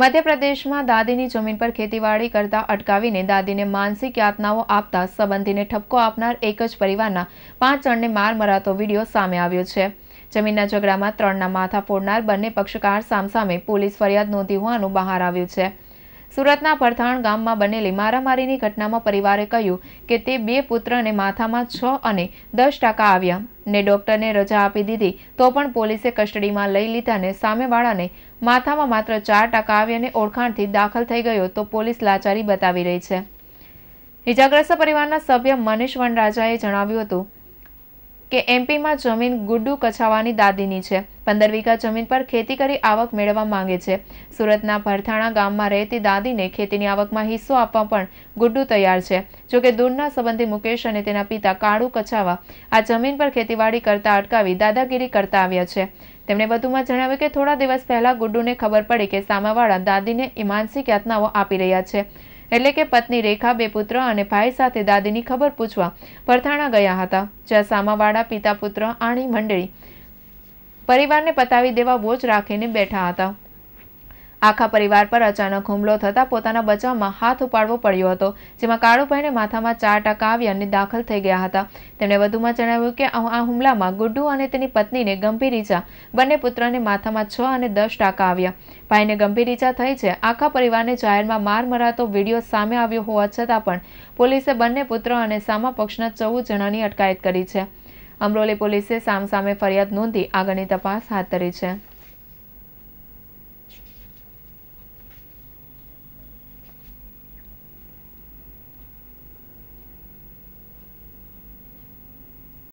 મધ્યપ્રદેશમાં દાદીની જમીન પર ખેતીવાડી કરતા અટકાવીને દાદીને માનસિક યાતનાઓ આપતા સંબંધીને ઠપકો આપનાર એક જ પરિવારના પાંચ જણને માર મરાતો વિડીયો સામે આવ્યો છે જમીનના ઝઘડામાં ત્રણના માથા ફોડનાર બંને પક્ષકાર સામસામે પોલીસ ફરિયાદ નોંધી હોવાનું બહાર આવ્યું છે સુરતના ભરથાણ ગામમાં બનેલી મારામારીની ઘટનામાં પરિવારે કહ્યું કે તે બે પુત્રને માથામાં છ અને દસ ટકા આવ્યા ને ડોક્ટરને રજા આપી દીધી તો પણ પોલીસે કસ્ટડીમાં લઈ લીધાને સામેવાળાને માથામાં માત્ર ચાર ટકા આવ્યા આવ્યાને ઓળખાણથી દાખલ થઈ ગયો તો પોલીસ લાચારી બતાવી રહી છે ઇજાગ્રસ્ત પરિવારના સભ્ય મનીષ વનરાજાએ જણાવ્યું હતું કે એમપીમાં જમીન ગુડ્ડુ કછાવાની દાદીની છે પંદર વીઘા જમીન પર ખેતી કરી આવક મેળવવા માંગે છે સુરતના ભરથાણા ગામમાં રહેતી દાદીને ખેતીની આવકમાં હિસ્સો આપવા પણ ગુડ્ડુ તૈયાર છે જોકે દૂરના સંબંધી મુકેશ અને તેના પિતા કાળુ કછાવા આ જમીન પર ખેતીવાડી કરતા અટકાવી દાદાગીરી કરતા આવ્યા છે તેમણે વધુમાં જણાવ્યું કે થોડા દિવસ પહેલા ગુડ્ડુને ખબર પડી કે સામાવાળા દાદીને ઇમાનસી યાતનાઓ આપી રહ્યા છે એટલે કે પત્ની રેખા બે પુત્ર અને ભાઈ સાથે દાદીની ખબર પૂછવા પરથાણા ગયા હતા જ્યાં સામાવાળા પિતા પુત્ર આણી મંડળી પરિવારને પતાવી દેવા બોજ રાખીને બેઠા હતા આખા પરિવાર પર અચાનક હુમલો થતા પોતાના બચાવમાં હાથ ઉપાડવો પડ્યો હતો જેમાં કાળુભાઈને માથામાં ચાર ટકા આવ્યા અને દાખલ થઈ ગયા હતા તેમણે વધુમાં જણાવ્યું કે આ હુમલામાં ગુડ્ડુ અને તેની પત્નીને ગંભીર ઈજા બંને પુત્રને માથામાં છ અને દસ ટકા આવ્યા ભાઈને ગંભીર ઈજા થઈ છે આખા પરિવારને જાહેરમાં માર મરાતો વિડીયો સામે આવ્યો હોવા છતાં પણ પોલીસે બંને પુત્ર અને સામા પક્ષના ચૌદ જણાની અટકાયત કરી છે અમરોલી પોલીસે સામસામે ફરિયાદ નોંધી આગળની તપાસ હાથ ધરી છે